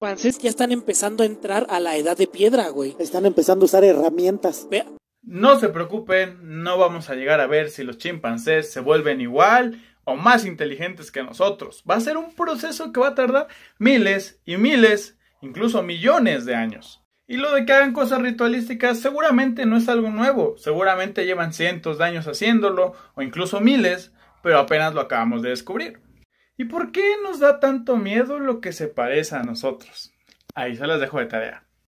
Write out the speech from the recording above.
chimpancés ya están empezando a entrar a la edad de piedra, güey. Están empezando a usar herramientas. no se preocupen, no vamos a llegar a ver si los chimpancés se vuelven igual o más inteligentes que nosotros. Va a ser un proceso que va a tardar miles y miles, incluso millones de años. Y lo de que hagan cosas ritualísticas seguramente no es algo nuevo, seguramente llevan cientos de años haciéndolo o incluso miles, pero apenas lo acabamos de descubrir. ¿Y por qué nos da tanto miedo lo que se parece a nosotros? Ahí se las dejo de tarea.